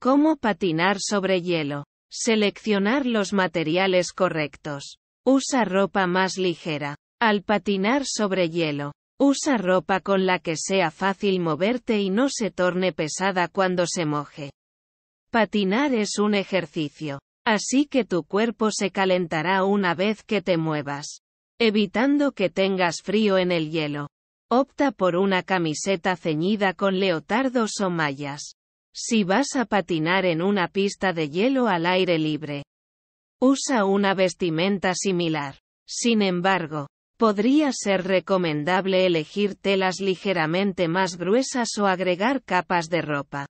Cómo patinar sobre hielo. Seleccionar los materiales correctos. Usa ropa más ligera. Al patinar sobre hielo, usa ropa con la que sea fácil moverte y no se torne pesada cuando se moje. Patinar es un ejercicio, así que tu cuerpo se calentará una vez que te muevas, evitando que tengas frío en el hielo. Opta por una camiseta ceñida con leotardos o mallas. Si vas a patinar en una pista de hielo al aire libre, usa una vestimenta similar. Sin embargo, podría ser recomendable elegir telas ligeramente más gruesas o agregar capas de ropa.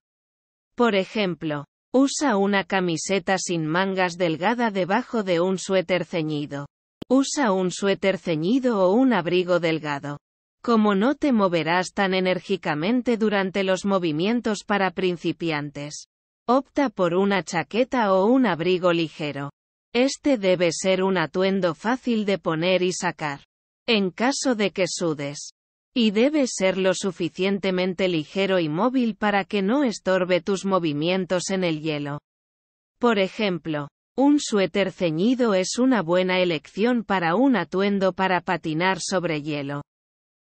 Por ejemplo, usa una camiseta sin mangas delgada debajo de un suéter ceñido. Usa un suéter ceñido o un abrigo delgado. Como no te moverás tan enérgicamente durante los movimientos para principiantes, opta por una chaqueta o un abrigo ligero. Este debe ser un atuendo fácil de poner y sacar, en caso de que sudes. Y debe ser lo suficientemente ligero y móvil para que no estorbe tus movimientos en el hielo. Por ejemplo, un suéter ceñido es una buena elección para un atuendo para patinar sobre hielo.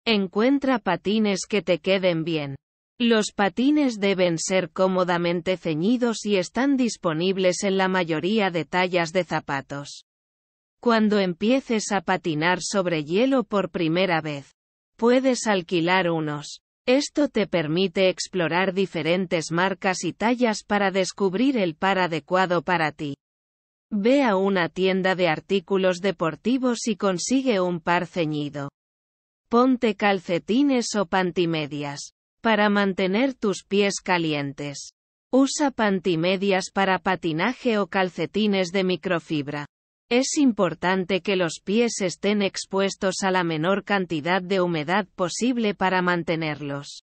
Encuentra patines que te queden bien. Los patines deben ser cómodamente ceñidos y están disponibles en la mayoría de tallas de zapatos. Cuando empieces a patinar sobre hielo por primera vez, puedes alquilar unos. Esto te permite explorar diferentes marcas y tallas para descubrir el par adecuado para ti. Ve a una tienda de artículos deportivos y consigue un par ceñido. Ponte calcetines o pantimedias. Para mantener tus pies calientes. Usa pantimedias para patinaje o calcetines de microfibra. Es importante que los pies estén expuestos a la menor cantidad de humedad posible para mantenerlos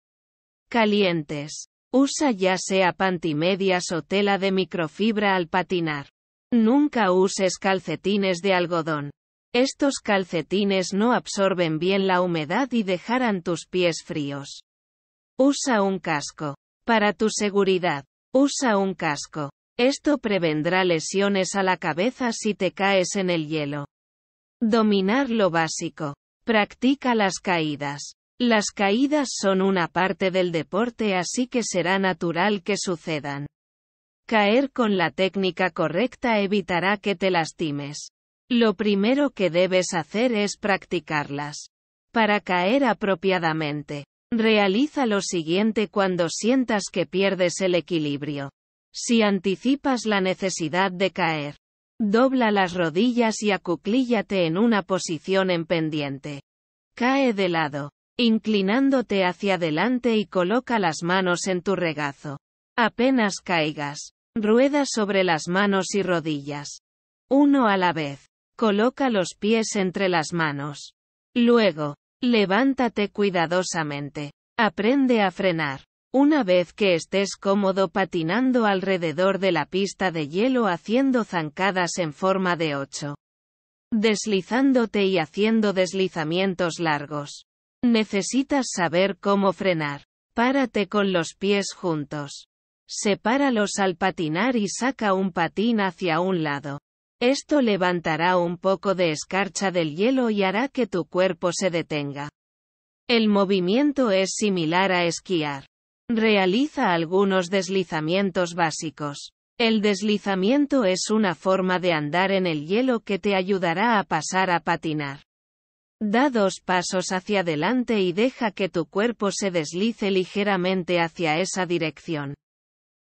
calientes. Usa ya sea pantimedias o tela de microfibra al patinar. Nunca uses calcetines de algodón. Estos calcetines no absorben bien la humedad y dejarán tus pies fríos. Usa un casco. Para tu seguridad, usa un casco. Esto prevendrá lesiones a la cabeza si te caes en el hielo. Dominar lo básico. Practica las caídas. Las caídas son una parte del deporte así que será natural que sucedan. Caer con la técnica correcta evitará que te lastimes. Lo primero que debes hacer es practicarlas. Para caer apropiadamente, realiza lo siguiente cuando sientas que pierdes el equilibrio. Si anticipas la necesidad de caer, dobla las rodillas y acuclíllate en una posición en pendiente. Cae de lado, inclinándote hacia adelante y coloca las manos en tu regazo. Apenas caigas, rueda sobre las manos y rodillas. Uno a la vez. Coloca los pies entre las manos. Luego, levántate cuidadosamente. Aprende a frenar. Una vez que estés cómodo patinando alrededor de la pista de hielo haciendo zancadas en forma de 8. Deslizándote y haciendo deslizamientos largos. Necesitas saber cómo frenar. Párate con los pies juntos. Sepáralos al patinar y saca un patín hacia un lado. Esto levantará un poco de escarcha del hielo y hará que tu cuerpo se detenga. El movimiento es similar a esquiar. Realiza algunos deslizamientos básicos. El deslizamiento es una forma de andar en el hielo que te ayudará a pasar a patinar. Da dos pasos hacia adelante y deja que tu cuerpo se deslice ligeramente hacia esa dirección.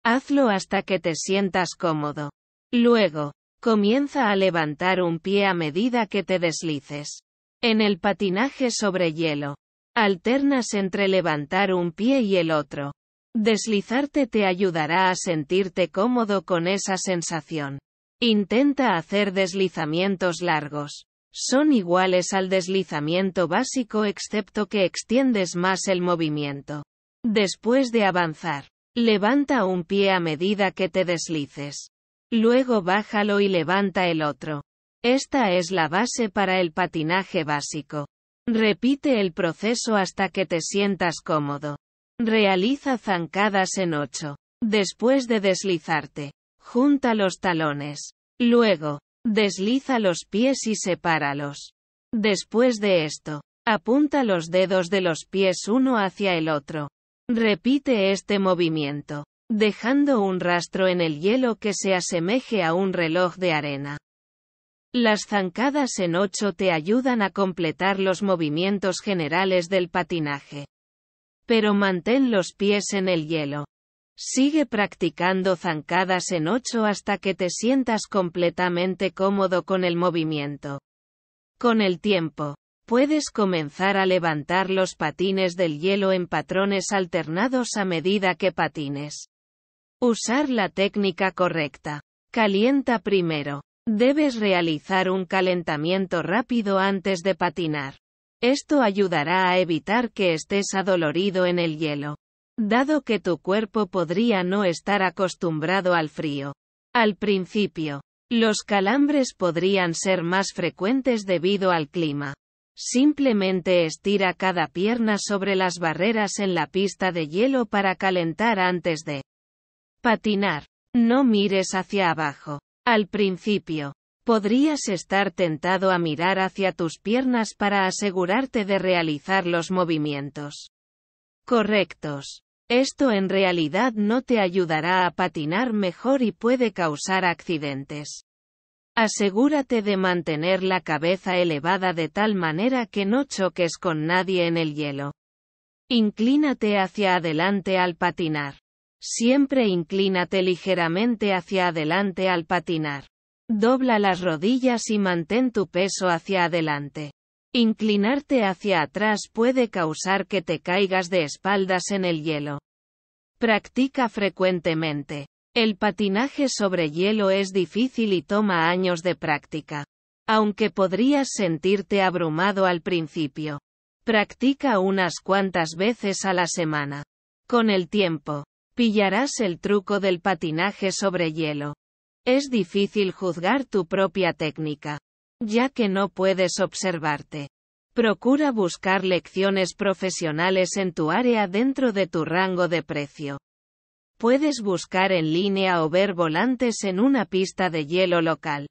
Hazlo hasta que te sientas cómodo. Luego, Comienza a levantar un pie a medida que te deslices. En el patinaje sobre hielo, alternas entre levantar un pie y el otro. Deslizarte te ayudará a sentirte cómodo con esa sensación. Intenta hacer deslizamientos largos. Son iguales al deslizamiento básico excepto que extiendes más el movimiento. Después de avanzar, levanta un pie a medida que te deslices. Luego bájalo y levanta el otro. Esta es la base para el patinaje básico. Repite el proceso hasta que te sientas cómodo. Realiza zancadas en ocho. Después de deslizarte, junta los talones. Luego, desliza los pies y sepáralos. Después de esto, apunta los dedos de los pies uno hacia el otro. Repite este movimiento dejando un rastro en el hielo que se asemeje a un reloj de arena. Las zancadas en 8 te ayudan a completar los movimientos generales del patinaje. Pero mantén los pies en el hielo. Sigue practicando zancadas en 8 hasta que te sientas completamente cómodo con el movimiento. Con el tiempo, puedes comenzar a levantar los patines del hielo en patrones alternados a medida que patines. Usar la técnica correcta. Calienta primero. Debes realizar un calentamiento rápido antes de patinar. Esto ayudará a evitar que estés adolorido en el hielo. Dado que tu cuerpo podría no estar acostumbrado al frío. Al principio, los calambres podrían ser más frecuentes debido al clima. Simplemente estira cada pierna sobre las barreras en la pista de hielo para calentar antes de Patinar. No mires hacia abajo. Al principio, podrías estar tentado a mirar hacia tus piernas para asegurarte de realizar los movimientos correctos. Esto en realidad no te ayudará a patinar mejor y puede causar accidentes. Asegúrate de mantener la cabeza elevada de tal manera que no choques con nadie en el hielo. Inclínate hacia adelante al patinar. Siempre inclínate ligeramente hacia adelante al patinar. Dobla las rodillas y mantén tu peso hacia adelante. Inclinarte hacia atrás puede causar que te caigas de espaldas en el hielo. Practica frecuentemente. El patinaje sobre hielo es difícil y toma años de práctica. Aunque podrías sentirte abrumado al principio. Practica unas cuantas veces a la semana. Con el tiempo, pillarás el truco del patinaje sobre hielo. Es difícil juzgar tu propia técnica, ya que no puedes observarte. Procura buscar lecciones profesionales en tu área dentro de tu rango de precio. Puedes buscar en línea o ver volantes en una pista de hielo local.